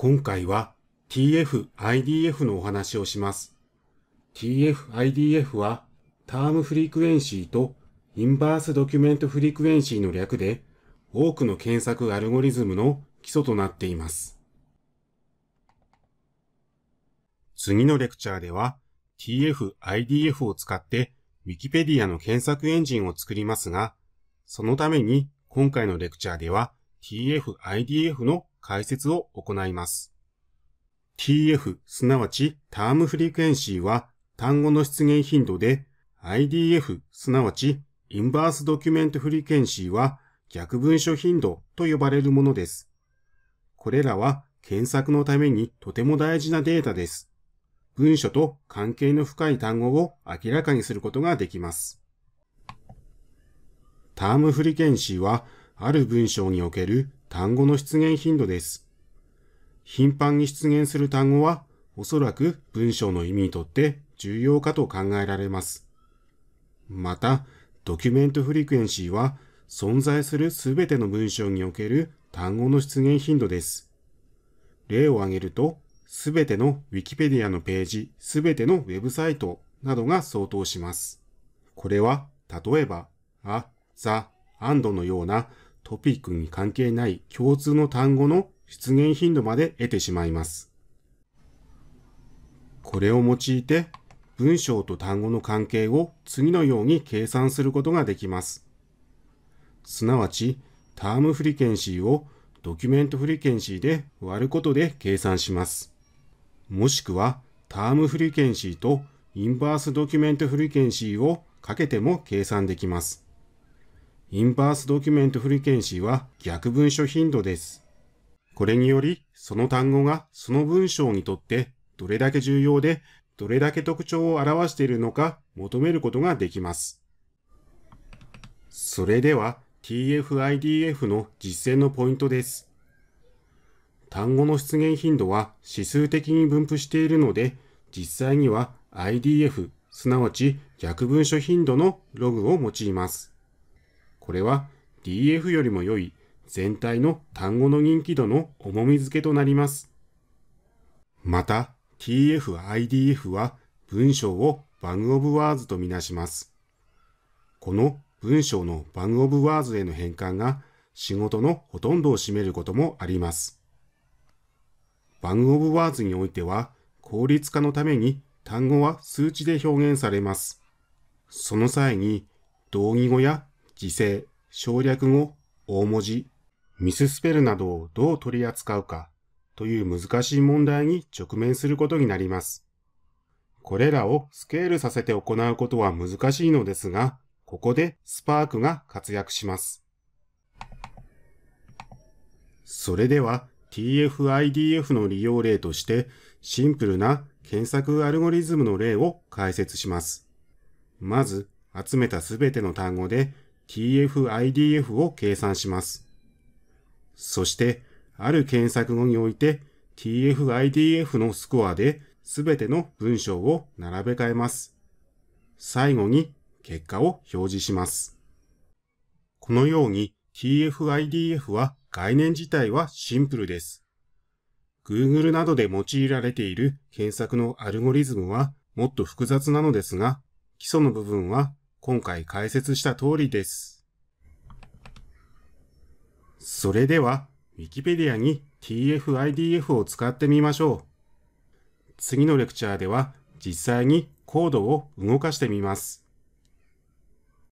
今回は TF-IDF のお話をします。TF-IDF はタームフリクエンシーとインバースドキュメントフリクエンシーの略で多くの検索アルゴリズムの基礎となっています。次のレクチャーでは TF-IDF を使って Wikipedia の検索エンジンを作りますが、そのために今回のレクチャーでは TF-IDF の解説を行います。TF すなわちタームフリクエンシーは単語の出現頻度で IDF すなわちインバースドキュメントフリクエンシーは逆文書頻度と呼ばれるものです。これらは検索のためにとても大事なデータです。文書と関係の深い単語を明らかにすることができます。タームフリケンシーは、ある文章における単語の出現頻度です。頻繁に出現する単語は、おそらく文章の意味にとって重要かと考えられます。また、ドキュメントフリクエンシーは、存在するすべての文章における単語の出現頻度です。例を挙げると、すべての Wikipedia のページ、すべてのウェブサイトなどが相当します。これは、例えば、あ、ざ、アンドのようなトピックに関係ない共通の単語の出現頻度まで得てしまいます。これを用いて文章と単語の関係を次のように計算することができます。すなわち、タームフリケンシーをドキュメントフリケンシーで割ることで計算します。もしくは、タームフリケンシーとインバースドキュメントフリケンシーをかけても計算できます。インバースドキュメントフリケンシーは逆文書頻度です。これにより、その単語がその文章にとってどれだけ重要で、どれだけ特徴を表しているのか求めることができます。それでは TFIDF の実践のポイントです。単語の出現頻度は指数的に分布しているので、実際には IDF、すなわち逆文書頻度のログを用います。これは DF よりも良い全体の単語の人気度の重み付けとなります。また、TF-IDF は文章をバグオブワーズとみなします。この文章のバグオブワーズへの変換が仕事のほとんどを占めることもあります。バグオブワーズにおいては効率化のために単語は数値で表現されます。その際に同義語や時制、省略語、大文字、ミススペルなどをどう取り扱うかという難しい問題に直面することになります。これらをスケールさせて行うことは難しいのですが、ここでスパークが活躍します。それでは TF-IDF の利用例としてシンプルな検索アルゴリズムの例を解説します。まず集めたすべての単語で TF-IDF を計算します。そして、ある検索後において TF-IDF のスコアで全ての文章を並べ替えます。最後に結果を表示します。このように TF-IDF は概念自体はシンプルです。Google などで用いられている検索のアルゴリズムはもっと複雑なのですが、基礎の部分は今回解説した通りです。それでは、Wikipedia に TF-IDF を使ってみましょう。次のレクチャーでは実際にコードを動かしてみます。